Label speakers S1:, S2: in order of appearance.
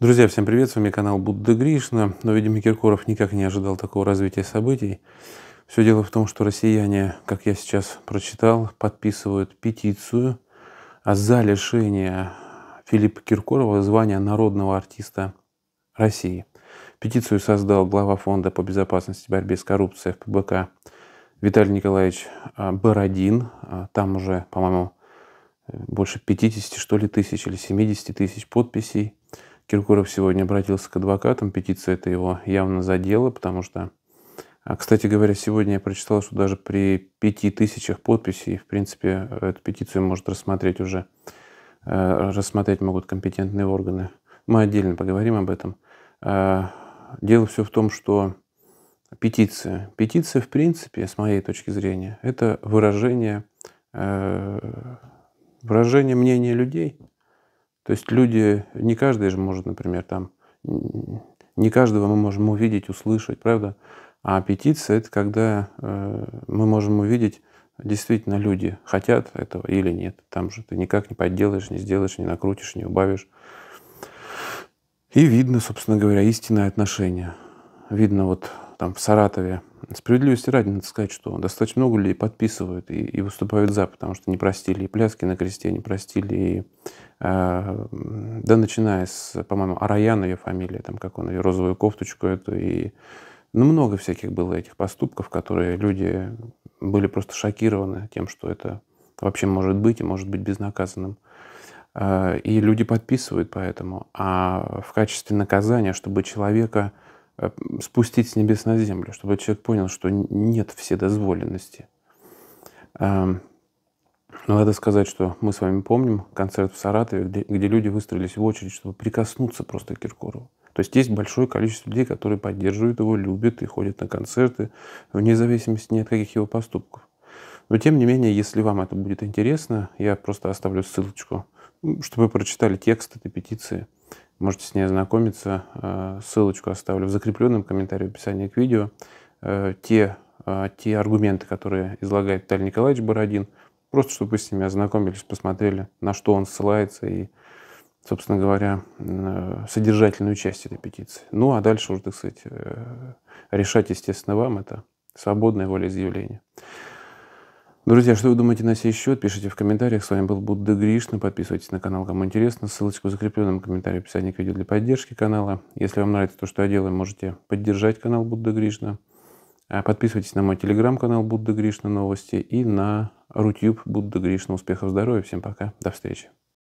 S1: Друзья, всем привет, с вами канал Будда Гришна. Но, видимо, Киркоров никак не ожидал такого развития событий. Все дело в том, что россияне, как я сейчас прочитал, подписывают петицию за лишение Филиппа Киркорова звания народного артиста России. Петицию создал глава Фонда по безопасности и борьбе с коррупцией ПБК Виталий Николаевич а, Бородин. А, там уже, по-моему, больше 50, что ли, тысяч или 70 тысяч подписей. Киркоров сегодня обратился к адвокатам, петиция это его явно задела, потому что, а, кстати говоря, сегодня я прочитал, что даже при пяти тысячах подписей, в принципе, эту петицию может рассмотреть уже, э, рассмотреть могут компетентные органы. Мы отдельно поговорим об этом. А, дело все в том, что петиция. Петиция, в принципе, с моей точки зрения, это выражение, э, выражение мнения людей – то есть люди, не каждый же может, например, там, не каждого мы можем увидеть, услышать, правда? А петиция — это когда э, мы можем увидеть, действительно люди хотят этого или нет. Там же ты никак не подделаешь, не сделаешь, не накрутишь, не убавишь. И видно, собственно говоря, истинное отношение. Видно вот там в Саратове Справедливости ради надо сказать, что достаточно много людей подписывают и, и выступают за, потому что не простили и пляски на кресте, не простили и... Э, да, начиная с, по-моему, Араяна ее фамилия, там как он, ее розовую кофточку эту и... Ну, много всяких было этих поступков, которые люди были просто шокированы тем, что это вообще может быть и может быть безнаказанным. А, и люди подписывают поэтому. А в качестве наказания, чтобы человека Э, спустить с небес на землю, чтобы человек понял, что нет вседозволенности. Эм, но надо сказать, что мы с вами помним концерт в Саратове, где, где люди выстроились в очередь, чтобы прикоснуться просто к Киркорову. То есть есть большое количество людей, которые поддерживают его, любят и ходят на концерты, вне зависимости ни от каких его поступков. Но тем не менее, если вам это будет интересно, я просто оставлю ссылочку, чтобы вы прочитали текст этой петиции – Можете с ней ознакомиться. Э, ссылочку оставлю в закрепленном комментарии в описании к видео. Э, те, э, те аргументы, которые излагает Виталий Николаевич Бородин, просто чтобы вы с ними ознакомились, посмотрели, на что он ссылается и, собственно говоря, содержательную часть этой петиции. Ну, а дальше уже, так сказать, решать, естественно, вам это свободное волеизъявление. Друзья, что вы думаете на сей счет? Пишите в комментариях. С вами был Будда Гришна. Подписывайтесь на канал, кому интересно. Ссылочку в закрепленном комментарии в описании к видео для поддержки канала. Если вам нравится то, что я делаю, можете поддержать канал Будда Гришна. Подписывайтесь на мой телеграм-канал Будда Гришна Новости и на Рутюб Будда Гришна. Успехов, здоровья. Всем пока. До встречи.